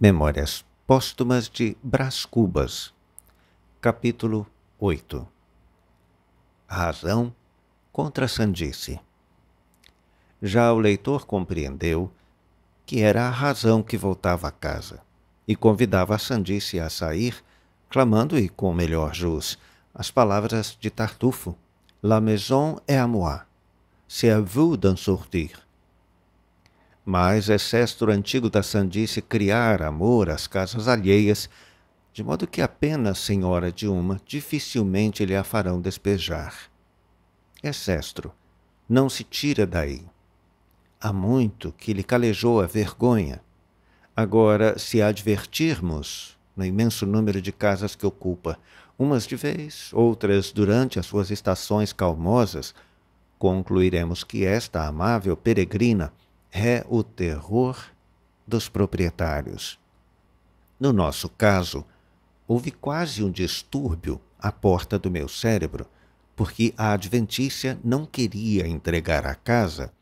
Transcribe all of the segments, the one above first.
Memórias Póstumas de Brás Cubas, capítulo 8 Razão contra Sandice. Já o leitor compreendeu que era a razão que voltava a casa e convidava a Sandice a sair clamando-e com melhor jus as palavras de Tartufo: La maison est à moi, c'est à vous d'en sortir. Mas é sestro antigo da sandice criar amor às casas alheias, de modo que apenas senhora de uma dificilmente lhe a farão despejar. É sestro, não se tira daí. Há muito que lhe calejou a vergonha. Agora, se advertirmos, no imenso número de casas que ocupa, umas de vez, outras durante as suas estações calmosas, concluiremos que esta amável peregrina é o terror dos proprietários. No nosso caso, houve quase um distúrbio à porta do meu cérebro, porque a adventícia não queria entregar a casa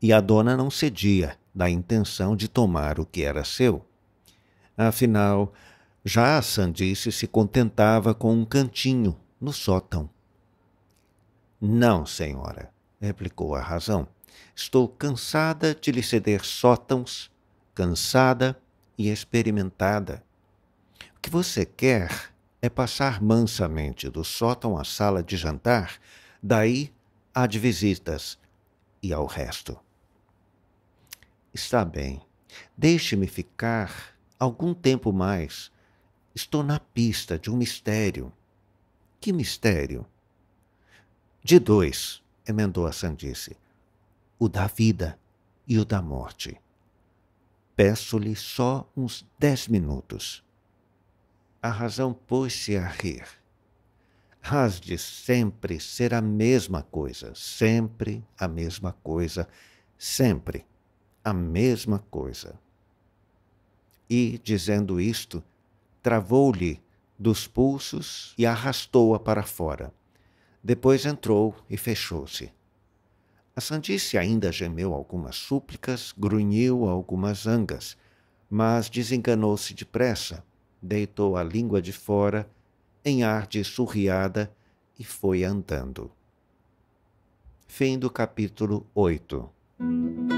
e a dona não cedia da intenção de tomar o que era seu. Afinal, já a sandice se contentava com um cantinho no sótão. Não, senhora, replicou a razão. Estou cansada de lhe ceder sótãos, cansada e experimentada. O que você quer é passar mansamente do sótão à sala de jantar, daí à de visitas e ao resto. Está bem. Deixe-me ficar algum tempo mais estou na pista de um mistério. Que mistério? De dois, emendou a sandice, o da vida e o da morte. Peço-lhe só uns dez minutos. A razão pôs-se a rir. Has de sempre ser a mesma coisa, sempre a mesma coisa, sempre a mesma coisa. E, dizendo isto, travou-lhe dos pulsos e arrastou-a para fora. Depois entrou e fechou-se. A Sandice ainda gemeu algumas súplicas, grunhiu algumas angas, mas desenganou-se depressa, deitou a língua de fora, em ar de surriada, e foi andando. Fim do capítulo 8